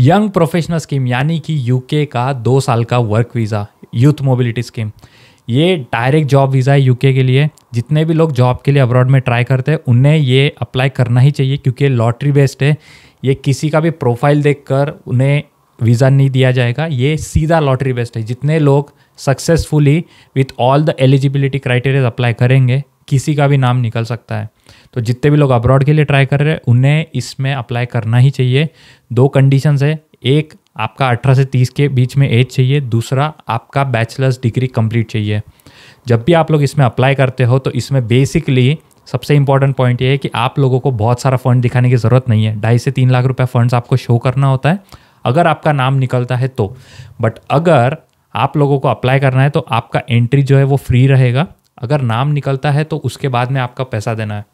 young professional scheme यानी कि UK का दो साल का work visa youth mobility scheme ये डायरेक्ट जॉब वीज़ा है यूके के लिए जितने भी लोग जॉब के लिए अब्रॉड में ट्राई करते हैं उन्हें ये अप्लाई करना ही चाहिए क्योंकि लॉटरी बेस्ड है ये किसी का भी प्रोफाइल देख उन्हें वीज़ा नहीं दिया जाएगा ये सीधा लॉटरी बेस्ड है जितने लोग successfully with all the eligibility criterias apply करेंगे किसी का भी नाम निकल सकता है तो जितने भी लोग अब्रॉड के लिए ट्राई कर रहे हैं उन्हें इसमें अप्लाई करना ही चाहिए दो कंडीशंस है एक आपका अठारह से तीस के बीच में एज चाहिए दूसरा आपका बैचलर्स डिग्री कंप्लीट चाहिए जब भी आप लोग इसमें अप्लाई करते हो तो इसमें बेसिकली सबसे इंपॉर्टेंट पॉइंट ये है कि आप लोगों को बहुत सारा फंड दिखाने की ज़रूरत नहीं है ढाई से तीन लाख रुपये फंड्स आपको शो करना होता है अगर आपका नाम निकलता है तो बट अगर आप लोगों को अप्लाई करना है तो आपका एंट्री जो है वो फ्री रहेगा अगर नाम निकलता है तो उसके बाद में आपका पैसा देना है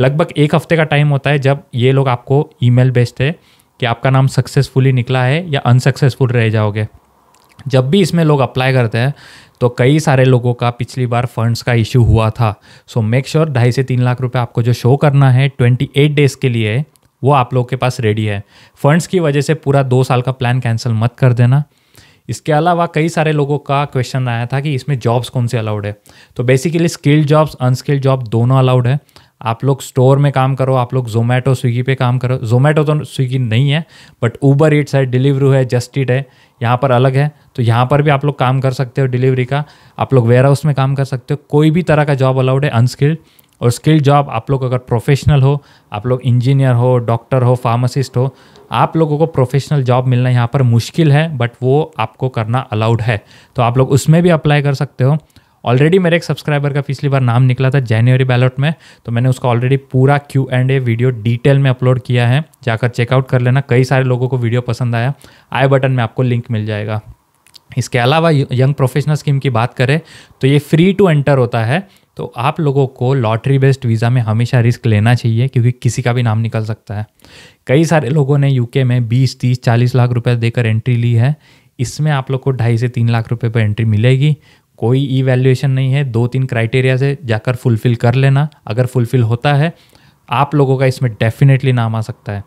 लगभग एक हफ्ते का टाइम होता है जब ये लोग आपको ईमेल भेजते हैं कि आपका नाम सक्सेसफुली निकला है या अनसक्सेसफुल रह जाओगे जब भी इसमें लोग अप्लाई करते हैं तो कई सारे लोगों का पिछली बार फंड्स का इशू हुआ था सो मेक श्योर ढाई से तीन लाख रुपए आपको जो शो करना है ट्वेंटी एट डेज़ के लिए वो आप लोगों के पास रेडी है फंड्स की वजह से पूरा दो साल का प्लान कैंसिल मत कर देना इसके अलावा कई सारे लोगों का क्वेश्चन आया था कि इसमें जॉब्स कौन से अलाउड है तो basically skilled jobs unskilled job दोनों अलाउड है आप लोग स्टोर में काम करो आप लोग जोमेटो स्विगी पे काम करो जोमेटो तो स्विगी नहीं है बट ऊबर इट्स है डिलीवरू है जस्ट इट है यहाँ पर अलग है तो यहाँ पर भी आप लोग काम कर सकते हो डिलीवरी का आप लोग वेयर हाउस में काम कर सकते हो कोई भी तरह का जॉब अलाउड है अनस्किल्ड और स्किल जॉब आप लोग अगर प्रोफेशनल हो आप लोग इंजीनियर हो डॉक्टर हो फार्मासिस्ट हो आप लोगों को प्रोफेशनल जॉब मिलना यहाँ पर मुश्किल है बट वो आपको करना अलाउड है तो आप लोग उसमें भी अप्लाई कर सकते हो ऑलरेडी मेरे एक सब्सक्राइबर का पिछली बार नाम निकला था जनवरी बैलोट में तो मैंने उसका ऑलरेडी पूरा Q and A video detail में अपलोड किया है जाकर चेकआउट कर लेना कई सारे लोगों को वीडियो पसंद आया आई बटन में आपको लिंक मिल जाएगा इसके अलावा यंग प्रोफेशनल स्कीम की बात करें तो ये फ्री टू एंटर होता है तो आप लोगों को लॉटरी बेस्ड वीज़ा में हमेशा रिस्क लेना चाहिए क्योंकि किसी का भी नाम निकल सकता है कई सारे लोगों ने यूके में 20, 30, 40 लाख रुपए देकर एंट्री ली है इसमें आप लोग को ढाई से तीन लाख रुपए पर एंट्री मिलेगी कोई ई वैल्यूएशन नहीं है दो तीन क्राइटेरिया से जाकर फुलफ़िल कर लेना अगर फुलफ़िल होता है आप लोगों का इसमें डेफिनेटली नाम आ सकता है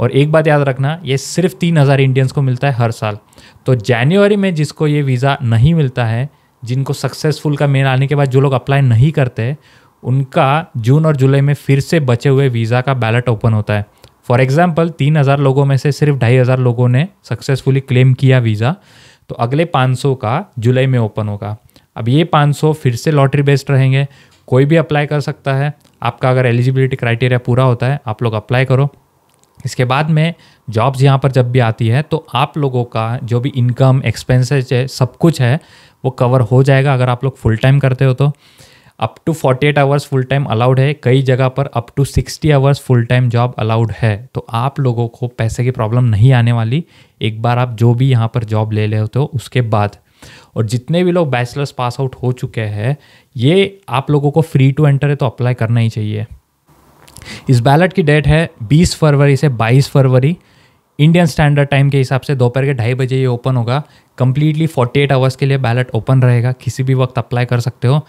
और एक बात याद रखना ये सिर्फ तीन हज़ार इंडियंस को मिलता है हर साल तो जनवरी में जिसको ये वीज़ा नहीं मिलता है जिनको सक्सेसफुल का मेल आने के बाद जो लोग अप्लाई नहीं करते उनका जून और जुलाई में फिर से बचे हुए वीज़ा का बैलेट ओपन होता है फॉर एग्जाम्पल तीन हज़ार लोगों में से सिर्फ ढाई हज़ार लोगों ने सक्सेसफुली क्लेम किया वीज़ा तो अगले पाँच सौ का जुलाई में ओपन होगा अब ये पाँच सौ फिर से लॉटरी बेस्ड रहेंगे कोई भी अप्लाई कर सकता है आपका अगर एलिजिबिलिटी क्राइटेरिया पूरा होता है आप लोग अप्लाई करो इसके बाद में जॉब्स यहाँ पर जब भी आती है तो आप लोगों का जो भी इनकम एक्सपेंसेस है सब कुछ है वो कवर हो जाएगा अगर आप लोग फुल टाइम करते हो तो up to 48 hours full time allowed है कई जगह पर up to 60 hours full time job allowed है तो आप लोगों को पैसे की प्रॉब्लम नहीं आने वाली एक बार आप जो भी यहाँ पर जॉब ले रहे होते हो उसके बाद और जितने भी लोग बैचलर्स पास आउट हो चुके हैं ये आप लोगों को फ्री टू एंटर है तो अप्लाई करना ही चाहिए इस बैलेट की डेट है 20 फरवरी से 22 फरवरी इंडियन स्टैंडर्ड टाइम के हिसाब से दोपहर के ढाई बजे ये ओपन होगा कम्प्लीटली फोर्टी एट आवर्स के लिए बैलेट ओपन रहेगा किसी भी वक्त अप्लाई कर सकते हो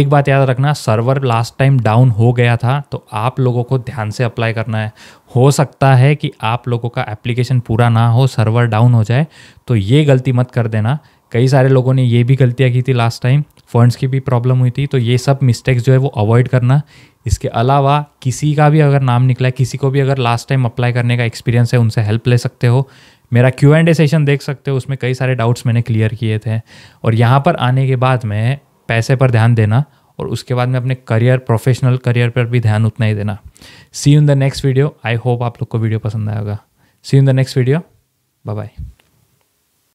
एक बात याद रखना सर्वर लास्ट टाइम डाउन हो गया था तो आप लोगों को ध्यान से अप्लाई करना है हो सकता है कि आप लोगों का एप्लीकेशन पूरा ना हो सर्वर डाउन हो जाए तो ये गलती मत कर देना कई सारे लोगों ने ये भी गलतियाँ की थी लास्ट टाइम फंड्स की भी प्रॉब्लम हुई थी तो ये सब मिस्टेक्स जो है वो अवॉइड करना इसके अलावा किसी का भी अगर नाम निकला है किसी को भी अगर लास्ट टाइम अप्लाई करने का एक्सपीरियंस है उनसे हेल्प ले सकते हो मेरा क्यू एंड ए सेशन देख सकते हो उसमें कई सारे डाउट्स मैंने क्लियर किए थे और यहाँ पर आने के बाद मैं पैसे पर ध्यान देना और उसके बाद में अपने करियर प्रोफेशनल करियर पर भी ध्यान उतना ही देना see in the next video I hope आप लोग को वीडियो पसंद आएगा see in the next video bye bye